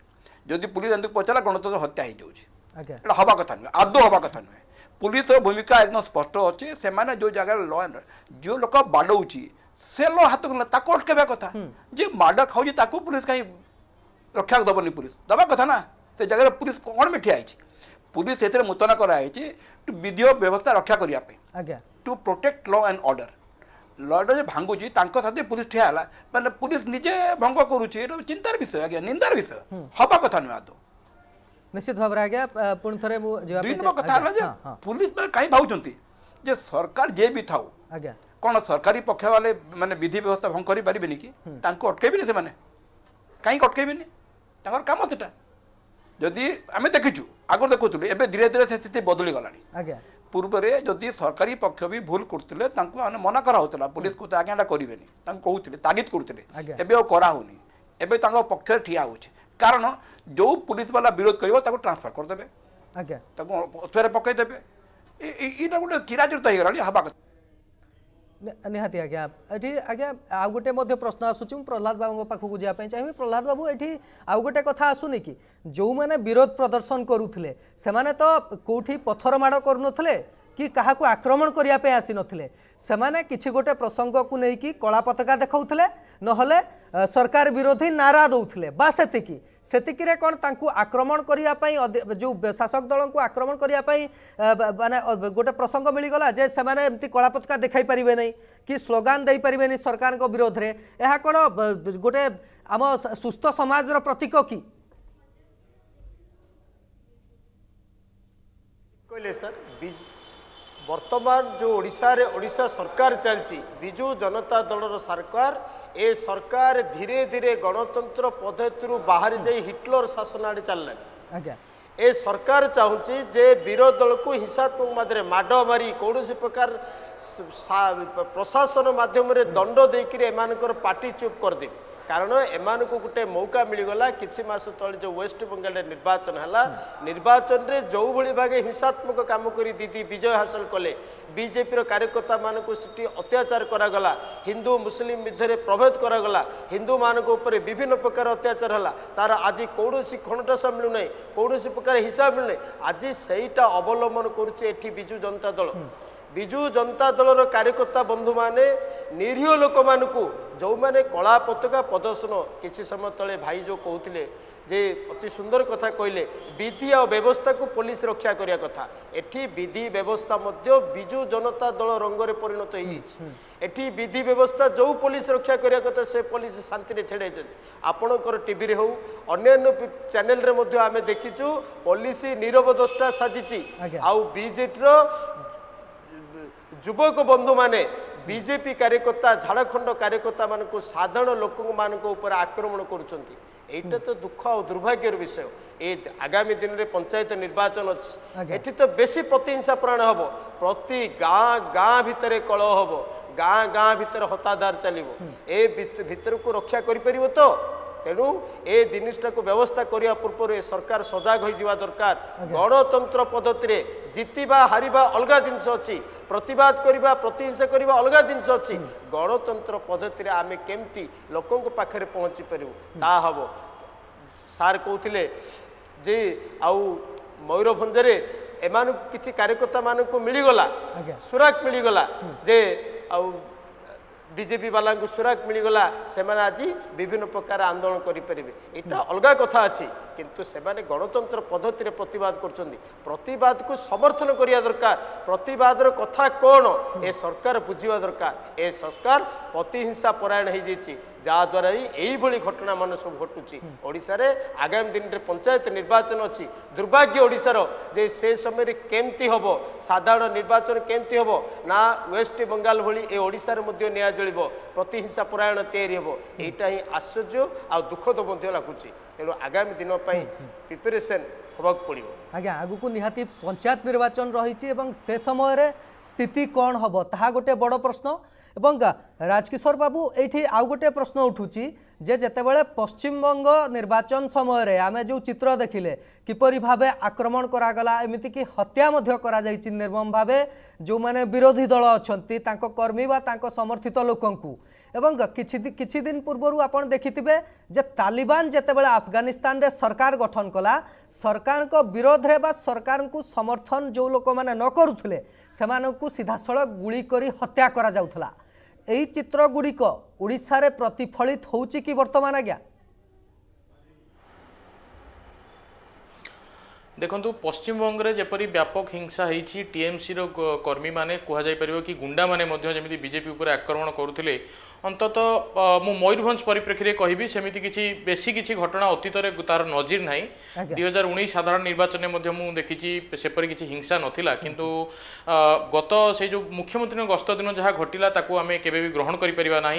जदि पुलिस राजनीतिक पचारा गणतंत्र हत्या हो जाए এটা হওয়া কথা নুহে আদৌ হওয়া কথা নুহে পুলিশর ভূমিকা একদম স্পষ্ট অছে সে জায়গায় ল এন্ড যে লোক বাডৌছি সে ল হাতক তাকে অটকাইবা কথা যে মাড খাওছি তাকে পুলিশ কাই রক্ষা দেবনি পুলিশ দেওয়া কথা না সে জায়গায় পুলিশ কম মিঠিয়া হয়েছে পুলিশ এতে মুতয়ন করা হয়েছে টু বিধি ব্যবস্থা রক্ষা করা to protect law and order lord যে ভাঙ্গুছি তাঙ্ক সাথে পুলিশ ঠিয়া হল মানে পুলিশ নিজে ভঙ্গ করুছি এটা চিন্তার বিষয় আজ্ঞা নিন্দার বিষয় হওয়া কথা নয় আদৌ ନିଶ୍ଚିତ ଭାବରେ ଆଜ୍ଞା ପୁଣି ଥରେ ମୁଁ ଯିବା ଦୁଇ ନମ୍ବର କଥା ହେଲା ଯେ ପୁଲିସ ମାନେ କାହିଁ ଭାବୁଛନ୍ତି ଯେ ସରକାର ଯିଏ ବି ଥାଉ ଆଜ୍ଞା କ'ଣ ସରକାରୀ ପକ୍ଷ ବାଲେ ମାନେ ବିଧି ବ୍ୟବସ୍ଥା ଭଙ୍ଗ କରିପାରିବେନି କି ତାଙ୍କୁ ଅଟକେଇବେନି ସେମାନେ କାହିଁକି ଅଟକେଇବେନି ତାଙ୍କର କାମ ସେଟା ଯଦି ଆମେ ଦେଖିଛୁ ଆଗରୁ ଦେଖୁଥିଲୁ ଏବେ ଧୀରେ ଧୀରେ ସେ ସ୍ଥିତି ବଦଳି ଗଲାଣି ଆଜ୍ଞା ପୂର୍ବରେ ଯଦି ସରକାରୀ ପକ୍ଷ ବି ଭୁଲ କରୁଥିଲେ ତାଙ୍କୁ ମାନେ ମନା କରାହେଉଥିଲା ପୋଲିସକୁ ତ ଆଜ୍ଞା ଏଇଟା କରିବେନି ତାଙ୍କୁ କହୁଥିଲେ ତାଗିଦ କରୁଥିଲେ ଏବେ ଆଉ କରାହେଉନି ଏବେ ତାଙ୍କ ପକ୍ଷରେ ଠିଆ ହେଉଛି କାରଣ ଯେଉଁ ପୋଲିସ ବାଲା ବିରୋଧ କରିବ ତାକୁ ଟ୍ରାନ୍ସଫର କରିଦେବେ ଆଜ୍ଞା ତାକୁ ଫେରେ ପକାଇଦେବେ ଏଇଟା ଗୋଟେ ଚିରାଚରିତ ହେଇଗଲାଣି ହେବା କଥା ନିହାତି ଆଜ୍ଞା ଏଠି ଆଜ୍ଞା ଆଉ ଗୋଟେ ମଧ୍ୟ ପ୍ରଶ୍ନ ଆସୁଛି ମୁଁ ପ୍ରହ୍ଲାଦ ବାବୁଙ୍କ ପାଖକୁ ଯିବା ପାଇଁ ଚାହିଁବି ପ୍ରହ୍ଲାଦ ବାବୁ ଏଠି ଆଉ ଗୋଟେ କଥା ଆସୁନି କି ଯେଉଁମାନେ ବିରୋଧ ପ୍ରଦର୍ଶନ କରୁଥିଲେ ସେମାନେ ତ କେଉଁଠି ପଥର ମାଡ଼ କରୁନଥିଲେ କି କାହାକୁ ଆକ୍ରମଣ କରିବା ପାଇଁ ଆସିନଥିଲେ ସେମାନେ କିଛି ଗୋଟେ ପ୍ରସଙ୍ଗକୁ ନେଇକି କଳା ପତାକା ଦେଖାଉଥିଲେ ନହେଲେ ସରକାର ବିରୋଧୀ ନାରା ଦେଉଥିଲେ ବା ସେତିକି ସେତିକିରେ କ'ଣ ତାଙ୍କୁ ଆକ୍ରମଣ କରିବା ପାଇଁ ଯେଉଁ ଶାସକ ଦଳଙ୍କୁ ଆକ୍ରମଣ କରିବା ପାଇଁ ମାନେ ଗୋଟେ ପ୍ରସଙ୍ଗ ମିଳିଗଲା ଯେ ସେମାନେ ଏମିତି କଳା ପତାକା ଦେଖାଇ ପାରିବେ ନାହିଁ କି ସ୍ଲୋଗାନ ଦେଇପାରିବେନି ସରକାରଙ୍କ ବିରୋଧରେ ଏହା କ'ଣ ଗୋଟେ ଆମ ସୁସ୍ଥ ସମାଜର ପ୍ରତୀକ କି କହିଲେ ସାର୍ বর্তমান যে ওড়শার ওড়শা সরকার চলছে বিজু জনতা দলর সরকার এ সরকার ধীরে ধীরে গণতন্ত্র পদ্ধতি বাহারি যাই হিটলর শাসন আড়ে চাললে এ সরকার চাহুছি যে বিরোধী দলকু হিংসাত্মক মাধ্যমে মাড মারি কৌশি প্রকার প্রশাসন মাধ্যমে দণ্ড দিয়ে এমান পার্টি চুপ করে দেবে କାରଣ ଏମାନଙ୍କୁ ଗୋଟେ ମୌକା ମିଳିଗଲା କିଛି ମାସ ତଳେ ଯେଉଁ ୱେଷ୍ଟବେଙ୍ଗଲରେ ନିର୍ବାଚନ ହେଲା ନିର୍ବାଚନରେ ଯେଉଁଭଳି ଭାବେ ହିଂସାତ୍ମକ କାମ କରି ଦିଦି ବିଜୟ ହାସଲ କଲେ ବିଜେପିର କାର୍ଯ୍ୟକର୍ତ୍ତାମାନଙ୍କୁ ସେଠି ଅତ୍ୟାଚାର କରାଗଲା ହିନ୍ଦୁ ମୁସଲିମ ମଧ୍ୟରେ ପ୍ରଭେଦ କରାଗଲା ହିନ୍ଦୁମାନଙ୍କ ଉପରେ ବିଭିନ୍ନ ପ୍ରକାର ଅତ୍ୟାଚାର ହେଲା ତା'ର ଆଜି କୌଣସି ଖଣ୍ଡଟସା ମିଳୁନାହିଁ କୌଣସି ପ୍ରକାର ହିସାବ ମିଳୁନାହିଁ ଆଜି ସେଇଟା ଅବଲମ୍ବନ କରୁଛି ଏଠି ବିଜୁ ଜନତା ଦଳ ବିଜୁ ଜନତା ଦଳର କାର୍ଯ୍ୟକର୍ତ୍ତା ବନ୍ଧୁମାନେ ନିରୀହ ଲୋକମାନଙ୍କୁ ଯେଉଁମାନେ କଳା ପତାକା ପ୍ରଦର୍ଶନ କିଛି ସମୟ ତଳେ ଭାଇ ଯେଉଁ କହୁଥିଲେ ଯେ ଅତି ସୁନ୍ଦର କଥା କହିଲେ ବିଧି ଆଉ ବ୍ୟବସ୍ଥାକୁ ପୋଲିସ ରକ୍ଷା କରିବା କଥା ଏଠି ବିଧି ବ୍ୟବସ୍ଥା ମଧ୍ୟ ବିଜୁ ଜନତା ଦଳ ରଙ୍ଗରେ ପରିଣତ ହେଇଯାଇଛି ଏଠି ବିଧି ବ୍ୟବସ୍ଥା ଯେଉଁ ପୋଲିସ ରକ୍ଷା କରିବା କଥା ସେ ପୋଲିସ ଶାନ୍ତିରେ ଛିଡ଼ାଇଛନ୍ତି ଆପଣଙ୍କର ଟିଭିରେ ହେଉ ଅନ୍ୟାନ୍ୟ ଚ୍ୟାନେଲରେ ମଧ୍ୟ ଆମେ ଦେଖିଛୁ ପୋଲିସ ନିରବ ଦୋଷଟା ସାଜିଛି ଆଉ ବିଜେପିର ଯୁବକ ବନ୍ଧୁମାନେ ବିଜେପି କାର୍ଯ୍ୟକର୍ତ୍ତା ଝାଡ଼ଖଣ୍ଡ କାର୍ଯ୍ୟକର୍ତ୍ତାମାନଙ୍କୁ ସାଧାରଣ ଲୋକମାନଙ୍କ ଉପରେ ଆକ୍ରମଣ କରୁଛନ୍ତି ଏଇଟା ତ ଦୁଃଖ ଆଉ ଦୁର୍ଭାଗ୍ୟର ବିଷୟ ଏ ଆଗାମୀ ଦିନରେ ପଞ୍ଚାୟତ ନିର୍ବାଚନ ଅଛି ଏଠି ତ ବେଶୀ ପ୍ରତିହିଂସା ପ୍ରାଣ ହେବ ପ୍ରତି ଗାଁ ଗାଁ ଭିତରେ କଳହ ହେବ ଗାଁ ଗାଁ ଭିତରେ ହତାଧାର ଚାଲିବ ଏ ଭିତରକୁ ରକ୍ଷା କରିପାରିବ ତ ତେଣୁ ଏ ଜିନିଷଟାକୁ ବ୍ୟବସ୍ଥା କରିବା ପୂର୍ବରୁ ସରକାର ସଜାଗ ହୋଇଯିବା ଦରକାର ଗଣତନ୍ତ୍ର ପଦ୍ଧତିରେ ଜିତିବା ହାରିବା ଅଲଗା ଜିନିଷ ଅଛି ପ୍ରତିବାଦ କରିବା ପ୍ରତିହିଂସା କରିବା ଅଲଗା ଜିନିଷ ଅଛି ଗଣତନ୍ତ୍ର ପଦ୍ଧତିରେ ଆମେ କେମିତି ଲୋକଙ୍କ ପାଖରେ ପହଞ୍ଚି ପାରିବୁ ତାହା ହେବ ସାର୍ କହୁଥିଲେ ଯେ ଆଉ ମୟୂରଭଞ୍ଜରେ ଏମାନଙ୍କୁ କିଛି କାର୍ଯ୍ୟକର୍ତ୍ତାମାନଙ୍କୁ ମିଳିଗଲା ସୁରାକ ମିଳିଗଲା ଯେ ଆଉ ବିଜେପି ବାଲାଙ୍କୁ ସୁରାଗ ମିଳିଗଲା ସେମାନେ ଆଜି ବିଭିନ୍ନ ପ୍ରକାର ଆନ୍ଦୋଳନ କରିପାରିବେ ଏଇଟା ଅଲଗା କଥା ଅଛି କିନ୍ତୁ ସେମାନେ ଗଣତନ୍ତ୍ର ପଦ୍ଧତିରେ ପ୍ରତିବାଦ କରୁଛନ୍ତି ପ୍ରତିବାଦକୁ ସମର୍ଥନ କରିବା ଦରକାର ପ୍ରତିବାଦର କଥା କ'ଣ ଏ ସରକାର ବୁଝିବା ଦରକାର ଏ ସରକାର ପ୍ରତିହିଂସା ପରାୟଣ ହେଇଯାଇଛି ଯାହାଦ୍ୱାରା ଏଇଭଳି ଘଟଣାମାନ ସବୁ ଘଟୁଛି ଓଡ଼ିଶାରେ ଆଗାମୀ ଦିନରେ ପଞ୍ଚାୟତ ନିର୍ବାଚନ ଅଛି ଦୁର୍ଭାଗ୍ୟ ଓଡ଼ିଶାର ଯେ ସେ ସମୟରେ କେମିତି ହେବ ସାଧାରଣ ନିର୍ବାଚନ କେମିତି ହେବ ନା ୱେଷ୍ଟବେଙ୍ଗାଲ ଭଳି ଏ ଓଡ଼ିଶାରେ ମଧ୍ୟ ନିଆଁ ଜଳିବ ପ୍ରତିହିଂସା ପରାୟଣ ତିଆରି ହେବ ଏଇଟା ହିଁ ଆଶ୍ଚର୍ଯ୍ୟ ଆଉ ଦୁଃଖଦ ମଧ୍ୟ ଲାଗୁଛି ତେଣୁ ଆଗାମୀ ଦିନ ପାଇଁ ପ୍ରିପାରେସନ୍ ହେବାକୁ ପଡ଼ିବ ଆଜ୍ଞା ଆଗକୁ ନିହାତି ପଞ୍ଚାୟତ ନିର୍ବାଚନ ରହିଛି ଏବଂ ସେ ସମୟରେ ସ୍ଥିତି କ'ଣ ହେବ ତାହା ଗୋଟେ ବଡ଼ ପ୍ରଶ୍ନ এবং রাজকিশোর বাবু এইটি আউ গোটে প্রশ্ন উঠুছি যে যেতবে পশ্চিমবঙ্গ নির্বাচন সময়ের আমি যে চিত্র দেখিলে কিপর ভাবে আক্রমণ করাগলা এমিতিকি হত্যা করা যাই নির্মম ভাবে যে বিরোধী দল অনেক তাঁর কর্মী বা তাঁর সমর্থিত লোকଙ୍କୁ এবং কিছু কিছু দিন পূর্বর আপনার দেখিবে যে তালিবান যেতবে আফগানিস্তানের সরকার গঠন কলা সরকার বিরোধে বা সরকার সমর্থন যে লোক মানে ন করুলে সে সিধাসল গুড়ি করে হত্যা করা যাওয়া ଏଇ ଚିତ୍ରଗୁଡ଼ିକ ଓଡ଼ିଶାରେ ପ୍ରତିଫଳିତ ହେଉଛି କି ବର୍ତ୍ତମାନ ଆଜ୍ଞା ଦେଖନ୍ତୁ ପଶ୍ଚିମବଙ୍ଗରେ ଯେପରି ବ୍ୟାପକ ହିଂସା ହେଇଛି ଟିଏମ୍ସିର କର୍ମୀମାନେ କୁହାଯାଇପାରିବ କି ଗୁଣ୍ଡାମାନେ ମଧ୍ୟ ଯେମିତି ବିଜେପି ଉପରେ ଆକ୍ରମଣ କରୁଥିଲେ অন্তত মু ময়ূরভঞ্জ পরিপ্রেক্ষীরে কহিবি সেমিতি কিছু বেশি কিছু ঘটনা অতীতরে তার নজির নাই দুই হাজার উনিশ সাধারণ নির্বাচনে মধ্যে মু দেখিছি সেপরি কিছু হিংসা নথিলা কিন্তু গত সেই যে মুখ্যমন্ত্রী গস্ত দিন যা ঘটিলা তাকে আমি কেবে বি গ্রহণ করিপারিবা নাই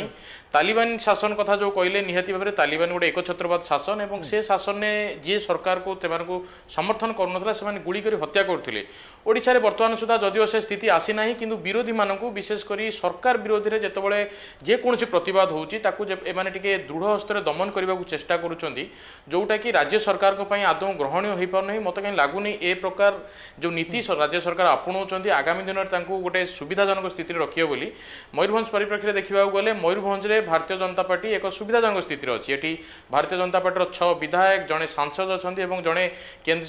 তালিবান শাসন কথা যে কইলে নিহাতি ভাবে তালিবান গোটে একচ্ছত্রবাদ শাসন এবং সে শাসনে যে সরকারকে সেমানকু সমর্থন করুনথিলা সেমানে গুলি করে হত্যা করুলে ওড়িশার বর্তমান সুদ্ধা যদিও সে স্থিতি আসি না কিন্তু বিরোধী মানুষ বিশেষ করে সরকার বিরোধী যেতবে যে যেকোনসি প্রতবাদ হচ্ছে তাকে এমানে টিকি দৃঢ় হস্তরে দমন করা চেষ্টা করছেন যেটা কি রাজ্য সরকার আদৌ গ্রহণীয় হয়ে পু না মতো কাই লাগুনি এ প্রকার যে নীতি রাজ্য সরকার আপনাউছেন আগামী দিনের তাঁকু গোটে সুবিধাজনক স্থিতি রাখবে বলে ময়ূরভঞ্জ পরিপ্রেক্ষী দেখা গেলে ময়ূরভঞ্জে ভারতীয় জনতা পার্টি এক সুবিধাজনক স্থিতির অছি এটি ভারতীয় জনতা পার্টির ছ বিধায়ক জনে সাংসদ অনেক এবং জনে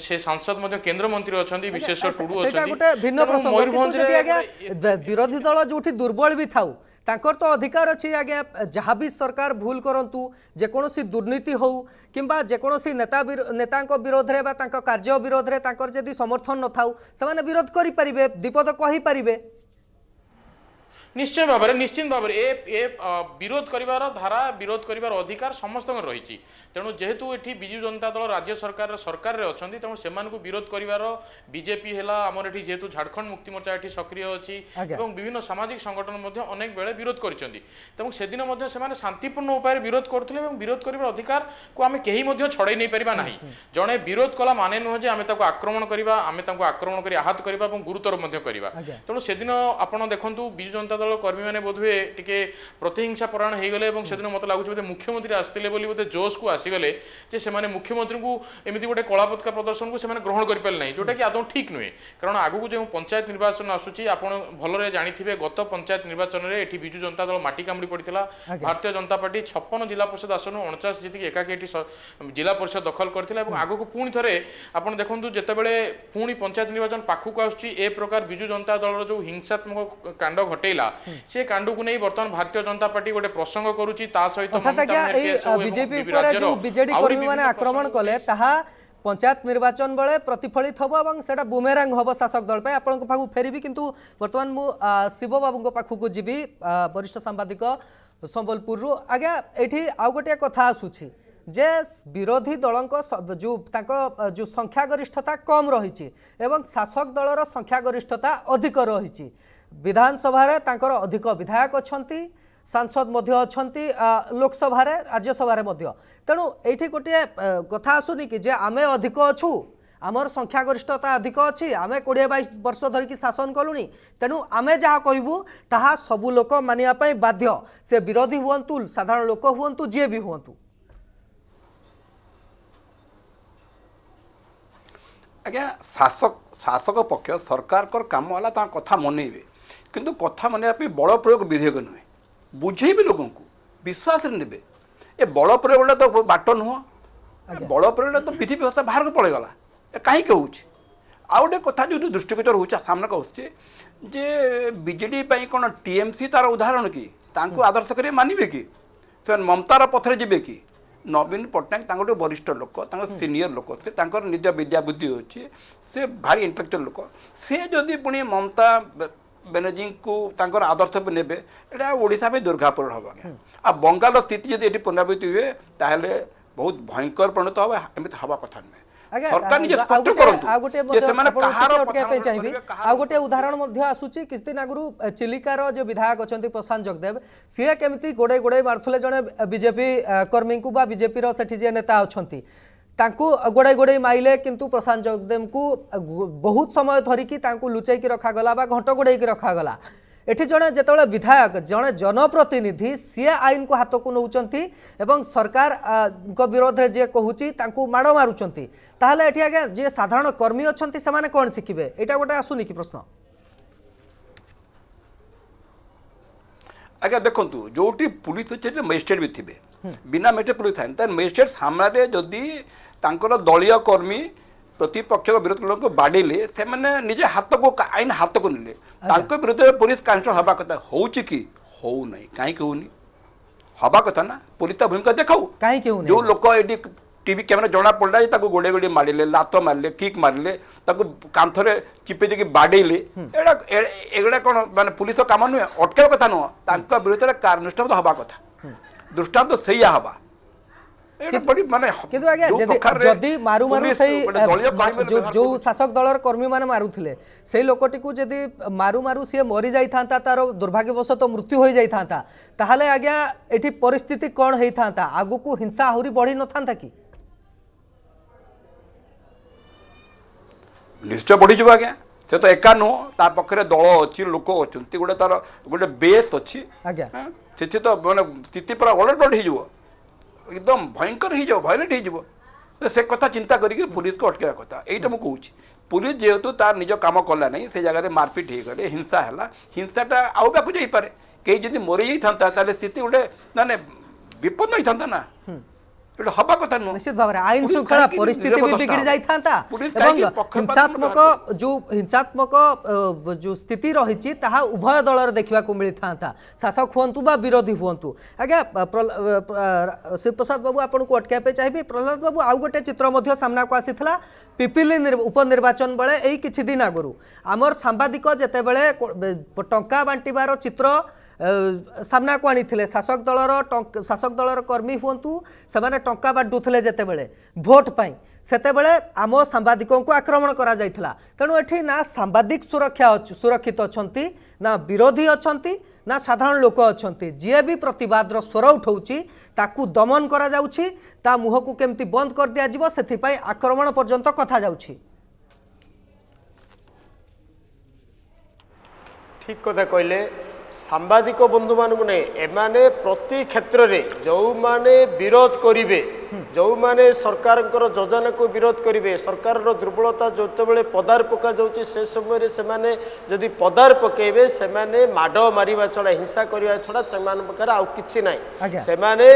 সে সাংসদ কেন্দ্রমন্ত্রী অনেক বিশেষজ্ঞ টুডু অনেক ময়ূরভঞ্জে বিরোধী দল যেটি দুর্বল বি থাও ତାଙ୍କର ତ ଅଧିକାର ଅଛି ଆଜ୍ଞା ଯାହା ବି ସରକାର ଭୁଲ କରନ୍ତୁ ଯେକୌଣସି ଦୁର୍ନୀତି ହେଉ କିମ୍ବା ଯେକୌଣସି ନେତା ନେତାଙ୍କ ବିରୋଧରେ ବା ତାଙ୍କ କାର୍ଯ୍ୟ ବିରୋଧରେ ତାଙ୍କର ଯଦି ସମର୍ଥନ ନଥାଉ ସେମାନେ ବିରୋଧ କରିପାରିବେ ବିପଦ କହିପାରିବେ ନିଶ୍ଚୟ ଭାବରେ ନିଶ୍ଚିନ୍ତ ଭାବରେ ଏ ଏ ବିରୋଧ କରିବାର ଧାରା ବିରୋଧ କରିବାର ଅଧିକାର ସମସ୍ତଙ୍କର ରହିଛି ତେଣୁ ଯେହେତୁ ଏଠି ବିଜୁ ଜନତା ଦଳ ରାଜ୍ୟ ସରକାରର ସରକାରରେ ଅଛନ୍ତି ତେଣୁ ସେମାନଙ୍କୁ ବିରୋଧ କରିବାର ବିଜେପି ହେଲା ଆମର ଏଠି ଯେହେତୁ ଝାଡ଼ଖଣ୍ଡ ମୁକ୍ତି ମୋର୍ଚ୍ଚା ଏଠି ସକ୍ରିୟ ଅଛି ଏବଂ ବିଭିନ୍ନ ସାମାଜିକ ସଂଗଠନ ମଧ୍ୟ ଅନେକ ବେଳେ ବିରୋଧ କରିଛନ୍ତି ତେଣୁ ସେଦିନ ମଧ୍ୟ ସେମାନେ ଶାନ୍ତିପୂର୍ଣ୍ଣ ଉପାୟରେ ବିରୋଧ କରୁଥିଲେ ଏବଂ ବିରୋଧ କରିବାର ଅଧିକାରକୁ ଆମେ କେହି ମଧ୍ୟ ଛଡ଼େଇ ନେଇପାରିବା ନାହିଁ ଜଣେ ବିରୋଧ କଲା ମାନେ ନୁହେଁ ଯେ ଆମେ ତାକୁ ଆକ୍ରମଣ କରିବା ଆମେ ତାଙ୍କୁ ଆକ୍ରମଣ କରି ଆହତ କରିବା ଏବଂ ଗୁରୁତର ମଧ୍ୟ କରିବା ତେଣୁ ସେଦିନ ଆପଣ ଦେଖନ୍ତୁ ବିଜୁ ଜନତା ଦଳ କର୍ମୀମାନେ ବୋଧହୁଏ ଟିକେ ପ୍ରତିହିଂସା ପରାୟଣ ହେଇଗଲେ ଏବଂ ସେଦିନ ମୋତେ ଲାଗୁଛି ବୋଧେ ମୁଖ୍ୟମନ୍ତ୍ରୀ ଆସିଥିଲେ ବୋଲି ବୋଧେ ଜୋସ୍କୁ ଆସିଗଲେ ଯେ ସେମାନେ ମୁଖ୍ୟମନ୍ତ୍ରୀଙ୍କୁ ଏମିତି ଗୋଟେ କଳାପତକା ପ୍ରଦର୍ଶନକୁ ସେମାନେ ଗ୍ରହଣ କରିପାରିଲେ ନାହିଁ ଯେଉଁଟାକି ଆଦୌ ଠିକ୍ ନୁହେଁ କାରଣ ଆଗକୁ ଯେଉଁ ପଞ୍ଚାୟତ ନିର୍ବାଚନ ଆସୁଛି ଆପଣ ଭଲରେ ଜାଣିଥିବେ ଗତ ପଞ୍ଚାୟତ ନିର୍ବାଚନରେ ଏଠି ବିଜୁ ଜନତା ଦଳ ମାଟି କାମୁଡ଼ି ପଡ଼ିଥିଲା ଭାରତୀୟ ଜନତା ପାର୍ଟି ଛପନ ଜିଲ୍ଲା ପରିଷଦ ଆସନରୁ ଅଣଚାଶ ଜିତିକି ଏକାକି ଏଠି ଜିଲ୍ଲା ପରିଷଦ ଦଖଲ କରିଥିଲା ଏବଂ ଆଗକୁ ପୁଣି ଥରେ ଆପଣ ଦେଖନ୍ତୁ ଯେତେବେଳେ ପୁଣି ପଞ୍ଚାୟତ ନିର୍ବାଚନ ପାଖକୁ ଆସୁଛି ଏ ପ୍ରକାର ବିଜୁ ଜନତା ଦଳର ଯେଉଁ ହିଂସାତ୍ମକ କାଣ୍ଡ ଘଟେଇଲା ଥିଲା ସେ କାଣ୍ଡକୁ ନେଇ ବର୍ତ୍ତମାନ ଭାରତୀୟ ଜନତା ପାର୍ଟି ଗୋଟେ ପ୍ରସଙ୍ଗ କରୁଛି ତା ସହିତ ଆକ୍ରମଣ କଲେ ତାହା ପଞ୍ଚାୟତ ନିର୍ବାଚନ ବେଳେ ପ୍ରତିଫଳିତ ହେବ ଏବଂ ସେଇଟା ବୁମେରାଙ୍ଗ ହେବ ଶାସକ ଦଳ ପାଇଁ ଆପଣଙ୍କ ପାଖକୁ ଫେରିବି କିନ୍ତୁ ବର୍ତ୍ତମାନ ମୁଁ ଶିବବାବୁଙ୍କ ପାଖକୁ ଯିବି ବରିଷ୍ଠ ସାମ୍ବାଦିକ ସମ୍ବଲପୁରରୁ ଆଜ୍ଞା ଏଇଠି ଆଉ ଗୋଟିଏ କଥା ଆସୁଛି ଯେ ବିରୋଧୀ ଦଳଙ୍କ ଯେଉଁ ତାଙ୍କ ଯେଉଁ ସଂଖ୍ୟାଗରିଷ୍ଠତା କମ୍ ରହିଛି ଏବଂ ଶାସକ ଦଳର ସଂଖ୍ୟାଗରିଷ୍ଠତା ଅଧିକ ରହିଛି ବିଧାନସଭାରେ ତାଙ୍କର ଅଧିକ ବିଧାୟକ ଅଛନ୍ତି ସାଂସଦ ମଧ୍ୟ ଅଛନ୍ତି ଲୋକସଭାରେ ରାଜ୍ୟସଭାରେ ମଧ୍ୟ ତେଣୁ ଏଇଠି ଗୋଟିଏ କଥା ଆସୁନି କି ଯେ ଆମେ ଅଧିକ ଅଛୁ ଆମର ସଂଖ୍ୟାଗରିଷ୍ଠତା ଅଧିକ ଅଛି ଆମେ କୋଡ଼ିଏ ବାଇଶ ବର୍ଷ ଧରିକି ଶାସନ କଲୁଣି ତେଣୁ ଆମେ ଯାହା କହିବୁ ତାହା ସବୁ ଲୋକ ମାନିବା ପାଇଁ ବାଧ୍ୟ ସେ ବିରୋଧୀ ହୁଅନ୍ତୁ ସାଧାରଣ ଲୋକ ହୁଅନ୍ତୁ ଯିଏ ବି ହୁଅନ୍ତୁ ଆଜ୍ଞା ଶାସକ ଶାସକ ପକ୍ଷ ସରକାରଙ୍କର କାମ ହେଲା ତାଙ୍କ କଥା ମନେଇବେ କିନ୍ତୁ କଥା ମାନିବା ପାଇଁ ବଳ ପ୍ରୟୋଗ ବିଧେୟକ ନୁହେଁ ବୁଝେଇବେ ଲୋକଙ୍କୁ ବିଶ୍ୱାସରେ ନେବେ ଏ ବଳ ପ୍ରୟୋଗଟା ତ ବାଟ ନୁହଁ ବଳ ପ୍ରୟୋଗଟା ତ ବିଧି ବ୍ୟବସ୍ଥା ବାହାରକୁ ପଳେଇଗଲା ଏ କାହିଁକି ହେଉଛି ଆଉ ଗୋଟେ କଥା ଯଦି ଦୃଷ୍ଟିଗୋଚର ହେଉଛି ସାମ୍ନାକୁ ଆସୁଛି ଯେ ବିଜେଡ଼ି ପାଇଁ କ'ଣ ଟିଏମ୍ସି ତା'ର ଉଦାହରଣ କି ତାଙ୍କୁ ଆଦର୍ଶ କରି ମାନିବେ କି ସେମାନେ ମମତାର ପଥରେ ଯିବେ କି ନବୀନ ପଟ୍ଟନାୟକ ତାଙ୍କ ଗୋଟେ ବରିଷ୍ଠ ଲୋକ ତାଙ୍କ ସିନିୟର ଲୋକ ସେ ତାଙ୍କର ନିଜ ବିଦ୍ୟାବୁଦ୍ଧି ଅଛି ସେ ଭାରି ଇଣ୍ଟେଲେକ୍ଚୁଆଲ୍ ଲୋକ ସେ ଯଦି ପୁଣି ମମତା ବେନର୍ଜୀଙ୍କୁ ତାଙ୍କର ଆଦର୍ଶକୁ ନେବେ ଏଇଟା ଓଡ଼ିଶା ପାଇଁ ଦୁର୍ଗାପୂରଣ ହେବ ଆଜ୍ଞା ଆଉ ବଙ୍ଗାଲର ସ୍ଥିତି ଯଦି ଏଠି ପୁନରାବୃତ୍ତି ହୁଏ ତାହେଲେ ବହୁତ ଭୟଙ୍କର ପରିଣତ ହେବ ଏମିତି ହେବା କଥା ନୁହେଁ ଚାହିଁବି ଆଉ ଗୋଟେ ଉଦାହରଣ ମଧ୍ୟ ଆସୁଛି କିଛି ଦିନ ଆଗରୁ ଚିଲିକାର ଯେ ବିଧାୟକ ଅଛନ୍ତି ପ୍ରଶାନ୍ତ ଜଗଦେବ ସିଏ କେମିତି ଗୋଡ଼େଇ ଗୋଡ଼େଇ ମାରୁଥିଲେ ଜଣେ ବିଜେପି କର୍ମୀଙ୍କୁ ବା ବିଜେପିର ସେଠି ଯିଏ ନେତା ଅଛନ୍ତି ତାଙ୍କୁ ଗୋଡ଼ାଇ ଗୋଡ଼େଇ ମାଇଲେ କିନ୍ତୁ ପ୍ରଶାନ୍ତ ଜଗଦେବଙ୍କୁ ବହୁତ ସମୟ ଧରିକି ତାଙ୍କୁ ଲୁଚାଇକି ରଖାଗଲା ବା ଘଣ୍ଟ ଗୋଡ଼େଇକି ରଖାଗଲା ଏଠି ଜଣେ ଯେତେବେଳେ ବିଧାୟକ ଜଣେ ଜନପ୍ରତିନିଧି ସିଏ ଆଇନକୁ ହାତକୁ ନେଉଛନ୍ତି ଏବଂ ସରକାରଙ୍କ ବିରୋଧରେ ଯିଏ କହୁଛି ତାଙ୍କୁ ମାଡ଼ ମାରୁଛନ୍ତି ତାହେଲେ ଏଠି ଆଜ୍ଞା ଯିଏ ସାଧାରଣ କର୍ମୀ ଅଛନ୍ତି ସେମାନେ କ'ଣ ଶିଖିବେ ଏଇଟା ଗୋଟେ ଆସୁନି କି ପ୍ରଶ୍ନ ଆଜ୍ଞା ଦେଖନ୍ତୁ ଯେଉଁଠି ପୁଲିସ୍ ଅଛି ସେଠି ମେଜିଷ୍ଟ୍ରେଟ୍ ବି ଥିବେ ବିନା ମେଜିଷ୍ଟ୍ରେଟ୍ ପୁଲିସ୍ ଥାନ୍ତି ତା ମେଜିଷ୍ଟ୍ରେଟ୍ ସାମ୍ନାରେ ଯଦି ତାଙ୍କର ଦଳୀୟ କର୍ମୀ ପ୍ରତିପକ୍ଷକ ବିରୋଧୀ ଲୋକଙ୍କୁ ବାଡ଼ିଲେ ସେମାନେ ନିଜ ହାତକୁ ଆଇନ ହାତକୁ ନେଲେ ତାଙ୍କ ବିରୁଦ୍ଧରେ ପୋଲିସ କାର୍ଯ୍ୟାନୁଷ୍ଠାନ ହେବା କଥା ହେଉଛି କି ହେଉନାହିଁ କାହିଁକି ହେଉନି ହେବା କଥା ନା ପୋଲିସ ତା ଭୂମିକା ଦେଖାଉ କାହିଁକି ଯେଉଁ ଲୋକ ଏଠି টিভি ক্যামেরা জনা পড়লা যে তাকে গোড়ে গোড়ে মারিলে লাত মারিলে কিক মারিলে তাকে কাঁথরে চিপে দিকে বাড়াইলে এটা এগুলা কোন মানে পুলিশর কাম নুহে অটকার কথা নুহ তাঙ্ক বিরুদ্ধে কার্যানুষ্ঠান হওয়া কথা দৃষ্টান্ত সেইয়া হবা କିନ୍ତୁ ଆଜ୍ଞା ଯଦି ମାରୁ ମାରୁ ସେଇ ଯୋଉ ଶାସକ ଦଳର କର୍ମୀମାନେ ମାରୁଥିଲେ ସେଇ ଲୋକଟିକୁ ଯଦି ମାରୁ ମାରୁ ସିଏ ମରିଯାଇଥାନ୍ତା ତାର ଦୁର୍ଭାଗ୍ୟବଶତଃ ମୃତ୍ୟୁ ହୋଇଯାଇଥାନ୍ତା ତାହେଲେ ଆଜ୍ଞା ଏଠି ପରିସ୍ଥିତି କ'ଣ ହେଇଥାନ୍ତା ଆଗକୁ ହିଂସା ଆହୁରି ବଢ଼ି ନଥାନ୍ତା କି ନିଶ୍ଚୟ ବଢ଼ିଯିବ ଆଜ୍ଞା ସେ ତ ଏକା ନୁହଁ ତା ପାଖରେ ଦଳ ଅଛି ଲୋକ ଅଛନ୍ତି ଗୋଟେ ତାର ଗୋଟେ ବେସ୍ ଅଛି ସେଠି ତ ମାନେ ସ୍ଥିତି ପୁରା ଅଲଟ୍ ହେଇଯିବ একদম ভয়ঙ্কর হয়ে যাব ভায়োলেন্ট হয়ে যাব সে কথা চিন্তা করি পুলিশকে অটকাইবা কথা এইটা মু কৌছি পুলিশ যেহেতু তার নিজ কাম কলা নাই সে জায়গায় মারপিট হয়ে গেলে হিংসা হল হিংসাটা আউ পাখু যাইপরে কেউ যদি মরি যাই তাহলে স্থিতি গোটে মানে বিপন্ন হয়ে না ଏଇଟା ହବା କଥା ନୁହଁ ନିଶ୍ଚିତ ଭାବରେ ଆଇନ ଶୃଙ୍ଖଳା ପରିସ୍ଥିତି ବି ବିଗିଡି ଯାଇଥାନ୍ତା ଏବଂ ହିଂସାତ୍ମକ ଯୋଉ ହିଂସାତ୍ମକ ଯୋଉ ସ୍ଥିତି ରହିଛି ତାହା ଉଭୟ ଦଳର ଦେଖିବାକୁ ମିଳିଥାନ୍ତା ଶାସକ ହୁଅନ୍ତୁ ବା ବିରୋଧୀ ହୁଅନ୍ତୁ ଆଜ୍ଞା ଶିବପ୍ରସାଦ ବାବୁ ଆପଣଙ୍କୁ ଅଟକାଇବା ପାଇଁ ଚାହିଁବି ପ୍ରହ୍ଲାଦ ବାବୁ ଆଉ ଗୋଟେ ଚିତ୍ର ମଧ୍ୟ ସାମ୍ନାକୁ ଆସିଥିଲା ପିପିଲି ଉପନିର୍ବାଚନ ବେଳେ ଏଇ କିଛି ଦିନ ଆଗରୁ ଆମର ସାମ୍ବାଦିକ ଯେତେବେଳେ ଟଙ୍କା ବାଣ୍ଟିବାର ଚିତ୍ର ସାମ୍ନାକୁ ଆଣିଥିଲେ ଶାସକ ଦଳର ଶାସକ ଦଳର କର୍ମୀ ହୁଅନ୍ତୁ ସେମାନେ ଟଙ୍କା ବାଣ୍ଟୁଥିଲେ ଯେତେବେଳେ ଭୋଟ୍ ପାଇଁ ସେତେବେଳେ ଆମ ସାମ୍ବାଦିକଙ୍କୁ ଆକ୍ରମଣ କରାଯାଇଥିଲା ତେଣୁ ଏଠି ନା ସାମ୍ବାଦିକ ସୁରକ୍ଷା ସୁରକ୍ଷିତ ଅଛନ୍ତି ନା ବିରୋଧୀ ଅଛନ୍ତି ନା ସାଧାରଣ ଲୋକ ଅଛନ୍ତି ଯିଏ ବି ପ୍ରତିବାଦର ସ୍ୱର ଉଠାଉଛି ତାକୁ ଦମନ କରାଯାଉଛି ତା ମୁହଁକୁ କେମିତି ବନ୍ଦ କରିଦିଆଯିବ ସେଥିପାଇଁ ଆକ୍ରମଣ ପର୍ଯ୍ୟନ୍ତ କଥା ଯାଉଛି ଠିକ୍ କଥା କହିଲେ ସାମ୍ବାଦିକ ବନ୍ଧୁମାନଙ୍କୁ ନେଇ ଏମାନେ ପ୍ରତି କ୍ଷେତ୍ରରେ ଯେଉଁମାନେ ବିରୋଧ କରିବେ ଯେଉଁମାନେ ସରକାରଙ୍କର ଯୋଜନାକୁ ବିରୋଧ କରିବେ ସରକାରର ଦୁର୍ବଳତା ଯେତେବେଳେ ପଦାର ପକାଯାଉଛି ସେ ସମୟରେ ସେମାନେ ଯଦି ପଦାର ପକାଇବେ ସେମାନେ ମାଡ଼ ମାରିବା ଛଡ଼ା ହିଂସା କରିବା ଛଡ଼ା ସେମାନଙ୍କ ପାଖରେ ଆଉ କିଛି ନାହିଁ ସେମାନେ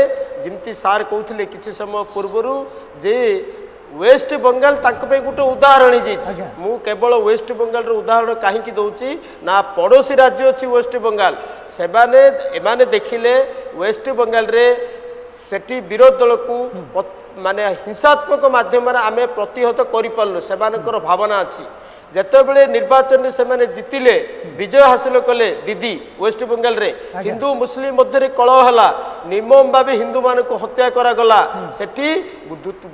ଯେମିତି ସାର୍ କହୁଥିଲେ କିଛି ସମୟ ପୂର୍ବରୁ ଯେ ওয়েস্ট বেঙ্গল তাঁক গোটে উদাহরণ হয়েছে মু কেবল ওয়েস্ট বেঙ্গল উদাহরণ কাহিকি দৌছি না পড়োশী রাজ্য অছি ওয়েস্ট বেঙ্গল সে এমানে দেখিলে ওয়েস্ট বেঙ্গলরে সেটি বিরোধী দলকু মানে হিংসাত্মক মাধ্যমে আমি প্রতিহত করে পারলু সে ভাবনা আছে ଯେତେବେଳେ ନିର୍ବାଚନରେ ସେମାନେ ଜିତିଲେ ବିଜୟ ହାସଲ କଲେ ଦିଦି ୱେଷ୍ଟବେଙ୍ଗଲରେ ହିନ୍ଦୁ ମୁସଲିମ ମଧ୍ୟରେ କଳହ ହେଲା ନିର୍ମମ ଭାବେ ହିନ୍ଦୁମାନଙ୍କୁ ହତ୍ୟା କରାଗଲା ସେଠି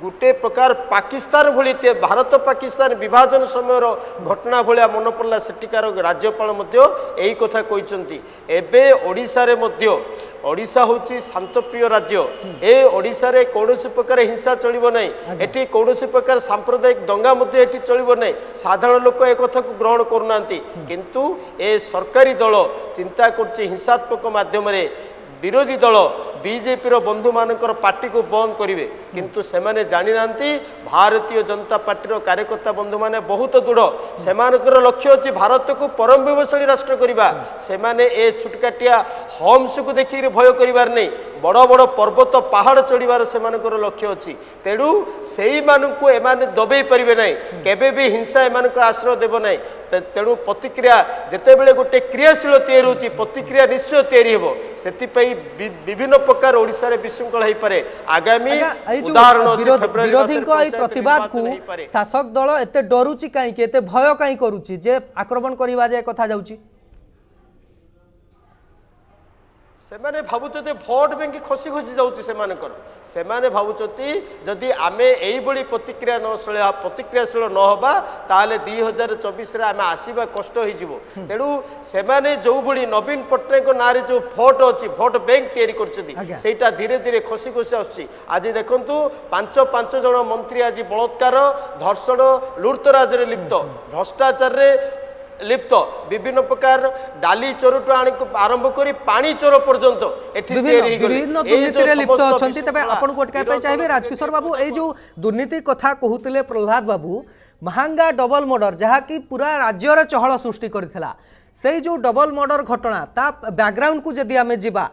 ଗୋଟିଏ ପ୍ରକାର ପାକିସ୍ତାନ ଭଳି ଭାରତ ପାକିସ୍ତାନ ବିଭାଜନ ସମୟର ଘଟଣା ଭଳିଆ ମନେ ପଡ଼ିଲା ସେଠିକାର ରାଜ୍ୟପାଳ ମଧ୍ୟ ଏହି କଥା କହିଛନ୍ତି ଏବେ ଓଡ଼ିଶାରେ ମଧ୍ୟ ଓଡ଼ିଶା ହେଉଛି ଶାନ୍ତପ୍ରିୟ ରାଜ୍ୟ ଏ ଓଡ଼ିଶାରେ କୌଣସି ପ୍ରକାର ହିଂସା ଚଳିବ ନାହିଁ ଏଠି କୌଣସି ପ୍ରକାର ସାମ୍ପ୍ରଦାୟିକ ଦଙ୍ଗା ମଧ୍ୟ ଏଠି ଚଳିବ ନାହିଁ ସାଧାରଣ ଲୋକ ଏ କଥାକୁ ଗ୍ରହଣ କରୁନାହାନ୍ତି କିନ୍ତୁ ଏ ସରକାରୀ ଦଳ ଚିନ୍ତା କରୁଛି ହିଂସାତ୍ମକ ମାଧ୍ୟମରେ বিরোধী দল বিজেপির বন্ধুমানঙ্কর পার্টিকে বন্ধ করবে কিন্তু সেমানে জানি না ভারতীয় জনতা পার্টির কার্যকর্তা বন্ধুমানে বহুত দৃঢ় সেমানকর লক্ষ্য অছি ভারতকে পরমবিবশালী রাষ্ট্র করা সেমানে এ ছুটকাটিয়া হমসকু দেখি ভয় করবার নেই বড় বড় পর্বত পাহাড় চড়িবার সেমানকর লক্ষ্য অছি তেণু সেই মানুষ এমানে দবাই পারিবে না কেবে বি হিংসা এমানকর আশ্রয় দেব না তেণু প্রতিক্রিয়া যেতবে গোটে ক্রিয়াশীল তৈরি হচ্ছে প্রতিক্রিয়া নিশ্চয় তৈরি হব সেপাই এই বিভিন্ন প্রকার ওড়িশার বিশৃঙ্খল হয়ে হইপারে আগামী উদাহরণ বিরোধীঙ্ক এই প্রতিবাদকু শাসক দল এত ডরুচি কাইকি এত ভয় কাই করুচি যে আক্রমণ করা যে কথা যাচ্ছে ସେମାନେ ଭାବୁଛନ୍ତି ଭୋଟ୍ ବ୍ୟାଙ୍କ ଖସି ଖସି ଯାଉଛି ସେମାନଙ୍କର ସେମାନେ ଭାବୁଛନ୍ତି ଯଦି ଆମେ ଏଇଭଳି ପ୍ରତିକ୍ରିୟା ନଶୀଳ ପ୍ରତିକ୍ରିୟାଶୀଳ ନ ହେବା ତାହେଲେ ଦୁଇ ହଜାର ଚବିଶରେ ଆମେ ଆସିବା କଷ୍ଟ ହେଇଯିବ ତେଣୁ ସେମାନେ ଯେଉଁଭଳି ନବୀନ ପଟ୍ଟନାୟକଙ୍କ ନାଁରେ ଯେଉଁ ଭୋଟ୍ ଅଛି ଭୋଟ୍ ବ୍ୟାଙ୍କ ତିଆରି କରିଛନ୍ତି ସେଇଟା ଧୀରେ ଧୀରେ ଖସି ଖସି ଆସୁଛି ଆଜି ଦେଖନ୍ତୁ ପାଞ୍ଚ ପାଞ୍ଚ ଜଣ ମନ୍ତ୍ରୀ ଆଜି ବଳାତ୍କାର ଧର୍ଷଣ ଲୁଟ୍ତରାଜରେ ଲିପ୍ତ ଭ୍ରଷ୍ଟାଚାରରେ লিপ্ত বিভিন্ন প্রকার ডালি চোরটু আনি আরম্ভ করে পানি চোর পর্যন্ত এটি বিভিন্ন দুর্নীতিরে লিপ্ত অনেক তবে আপনার অটকাই চাইবে রাজকিশোর বাবু এই যে দুর্নীতি কথা কুলে প্রহ্লাদ বাবু মহাঙ্গা ডবল মর্ডর যা কি পুরা রাজ্যর চহল সৃষ্টি করে সেই যে ডবল মর্ডর ঘটনা তা ব্যাকগ্রাউন্ড কু যদি আমি যা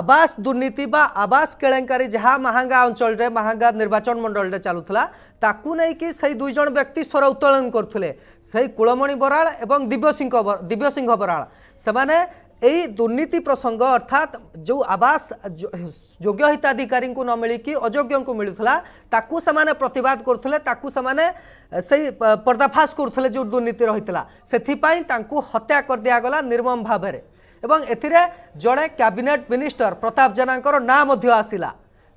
আবাস দুর্নীতি বা আবাস কেলেঙ্কারি যা মাহাঙ্গা অঞ্চল মাহাঙ্গা নির্বাচন মণ্ডলীরে চালুলা তাকে নেই সেই দুইজন ব্যক্তি স্বর উত্তোলন করুলে সেই কুলমণি বরাল এবং দিব্যসিংহ দিব্যসিংহ বরাল সে এই দুর্নীতি প্রসঙ্গ অর্থাৎ যে আবাস যোগ্য হিতাধিকারী নমিকি অযোগ্য মিলুলা তাকে সে প্রতবাদ করুলে তাকে সে সেই পর্দাফাশ করুলে যে দুর্নীতি রয়েছে সেপাই তাঁকু হত্যা করে দিগলা নির্মম ভাবে এবং এতে জড়ে ক্যাবিনেট মিনিষ্টর প্রতাপ জেনাঙ্কর না মধ্য আসিলা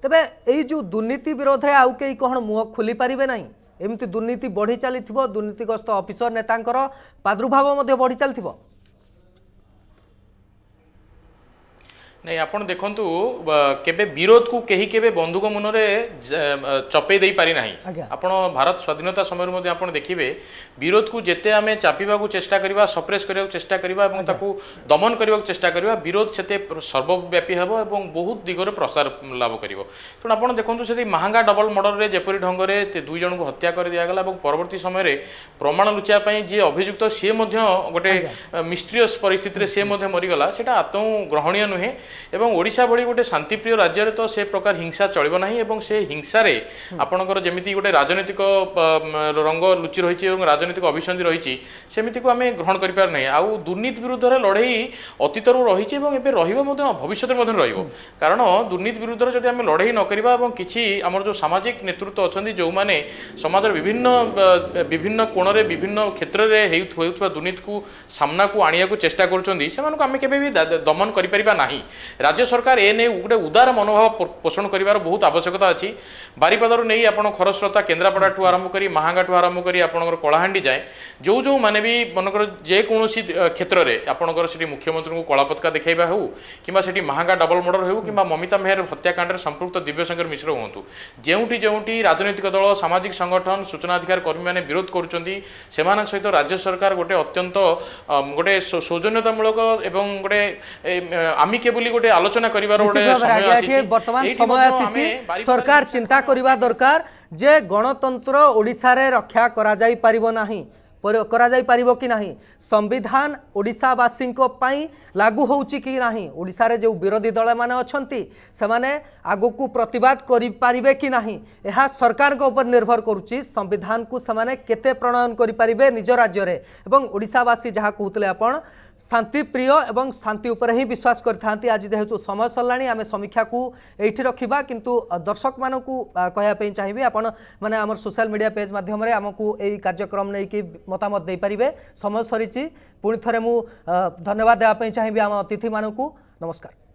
তবে এই যে দুর্নীতি বিরোধে আউ কেই কখন মুহ খুলি পারিবে না এমতি দুর্নীতি বড়ি চাল দুর্নীতিগ্রস্ত অফিসর নেতাঙ্কর প্রাদুর্ভাব মধ্যে বড়ি চালিথিব ନାଇଁ ଆପଣ ଦେଖନ୍ତୁ କେବେ ବିରୋଧକୁ କେହି କେବେ ବନ୍ଧୁକ ମୁନରେ ଚପେଇ ଦେଇପାରି ନାହିଁ ଆପଣ ଭାରତ ସ୍ୱାଧୀନତା ସମୟରେ ମଧ୍ୟ ଆପଣ ଦେଖିବେ ବିରୋଧକୁ ଯେତେ ଆମେ ଚାପିବାକୁ ଚେଷ୍ଟା କରିବା ସପ୍ରେସ୍ କରିବାକୁ ଚେଷ୍ଟା କରିବା ଏବଂ ତାକୁ ଦମନ କରିବାକୁ ଚେଷ୍ଟା କରିବା ବିରୋଧ ସେତେ ସର୍ବବ୍ୟାପୀ ହେବ ଏବଂ ବହୁତ ଦିଗରେ ପ୍ରସାର ଲାଭ କରିବ ତେଣୁ ଆପଣ ଦେଖନ୍ତୁ ସେଠି ମାହାଙ୍ଗା ଡବଲ ମର୍ଡରରେ ଯେପରି ଢଙ୍ଗରେ ଦୁଇ ଜଣଙ୍କୁ ହତ୍ୟା କରିଦିଆଗଲା ଏବଂ ପରବର୍ତ୍ତୀ ସମୟରେ ପ୍ରମାଣ ଲୁଚିବା ପାଇଁ ଯିଏ ଅଭିଯୁକ୍ତ ସିଏ ମଧ୍ୟ ଗୋଟେ ମିଷ୍ଟ୍ରିୟସ୍ ପରିସ୍ଥିତିରେ ସିଏ ମଧ୍ୟ ମରିଗଲା ସେଇଟା ଆଦୌ ଗ୍ରହଣୀୟ ନୁହେଁ এবং ଓଡ଼ିଶା ଭଳି ଗୋଟେ ଶାନ୍ତିପ୍ରିୟ ରାଜ୍ୟରେ ତ ସେ ପ୍ରକାର ହିଂସା ଚଳିବ ନାହିଁ ଏବଂ ସେ ହିଂସାରେ ଆପଣଙ୍କର ଯେମିତି ଗୋଟେ ରାଜନୈତିକ ରଙ୍ଗ ଲୁଚି ରହିଛି ଏବଂ ରାଜନୈତିକ ଅଭିସନ୍ଧି ରହିଛି ସେମିତିକୁ ଆମେ ଗ୍ରହଣ କରିପାରୁ ନାହିଁ ଆଉ ଦୁର୍ନୀତି ବିରୁଦ୍ଧରେ ଲଢ଼େଇ ଅତୀତରୁ ରହିଛି ଏବଂ ଏବେ ରହିବ ମଧ୍ୟ ଭବିଷ୍ୟତରେ ମଧ୍ୟ ରହିବ କାରଣ ଦୁର୍ନୀତି ବିରୁଦ୍ଧରେ ଯଦି ଆମେ ଲଢ଼େଇ ନ କରିବା ଏବଂ କିଛି ଆମର ଯେଉଁ ସାମାଜିକ ନେତୃତ୍ୱ ଅଛନ୍ତି ଯେଉଁମାନେ ସମାଜର ବିଭିନ୍ନ ବିଭିନ୍ନ କୋଣରେ ବିଭିନ୍ନ କ୍ଷେତ୍ରରେ ହେଉଥିବା ଦୁର୍ନୀତିକୁ ସାମ୍ନାକୁ ଆଣିବାକୁ ଚେଷ୍ଟା କରୁଛନ୍ତି ସେମାନଙ୍କୁ ଆମେ କେବେ ବି ଦମନ କରିପାରିବା ନାହିଁ ରାଜ୍ୟ ସରକାର ଏ ନେଇ ଗୋଟେ ଉଦାର ମନୋଭାବ ପୋଷଣ କରିବାର ବହୁତ ଆବଶ୍ୟକତା ଅଛି ବାରିପଦାରୁ ନେଇ ଆପଣ ଖରସ୍ରୋତା କେନ୍ଦ୍ରାପଡ଼ାଠୁ ଆରମ୍ଭ କରି ମାହାଙ୍ଗାଠୁ ଆରମ୍ଭ କରି ଆପଣଙ୍କର କଳାହାଣ୍ଡି ଯାଏଁ ଯେଉଁ ଯେଉଁମାନେ ବି ମନେକର ଯେକୌଣସି କ୍ଷେତ୍ରରେ ଆପଣଙ୍କର ସେଠି ମୁଖ୍ୟମନ୍ତ୍ରୀଙ୍କୁ କଳାପତକା ଦେଖାଇବା ହେଉ କିମ୍ବା ସେଠି ମାହାଙ୍ଗା ଡବଲ ମର୍ଡର ହେଉ କିମ୍ବା ମମିତା ମେହେର ହତ୍ୟାକାଣ୍ଡରେ ସମ୍ପୃକ୍ତ ଦିବ୍ୟଶଙ୍କର ମିଶ୍ର ହୁଅନ୍ତୁ ଯେଉଁଠି ଯେଉଁଠି ରାଜନୈତିକ ଦଳ ସାମାଜିକ ସଂଗଠନ ସୂଚନାଧିକାର କର୍ମୀମାନେ ବିରୋଧ କରୁଛନ୍ତି ସେମାନଙ୍କ ସହିତ ରାଜ୍ୟ ସରକାର ଗୋଟେ ଅତ୍ୟନ୍ତ ଗୋଟେ ସୌଜନ୍ୟତାମୂଳକ ଏବଂ ଗୋଟେ ଆମିକେବୁଲି ବୋଲି ଗୋଟେ ଆଲୋଚନା କରିବାର ଗୋଟେ ସମୟ ଆସିଛି ବର୍ତ୍ତମାନ ସମୟ ଆସିଛି ସରକାର ଚିନ୍ତା କରିବା ଦରକାର ଯେ ଗଣତନ୍ତ୍ର ଓଡ଼ିଶାରେ ରକ୍ଷା କରାଯାଇପାରିବ ନାହିଁ कर संविधान ओडावासी लागू होशार जो विरोधी दल मैंने अच्छा से मैंने आग आगक प्रतवाद करें कि ना यह सरकार निर्भर संविधान को सेने के प्रणयन करेंगे निज राज्य ओडावासी जहाँ कहते आप शांति प्रिय शांति ही विश्वास करेतु समय सरला आम समीक्षा को ये रखा कि दर्शक मान कह चाहिए आपने आम सोशल मीडिया पेज मध्यम आमको यही कार्यक्रम नहीं कि ମତାମତ ଦେଇପାରିବେ ସମୟ ସରିଛି ପୁଣି ଥରେ ମୁଁ ଧନ୍ୟବାଦ ଦେବା ପାଇଁ ଚାହିଁବି ଆମ ଅତିଥିମାନଙ୍କୁ ନମସ୍କାର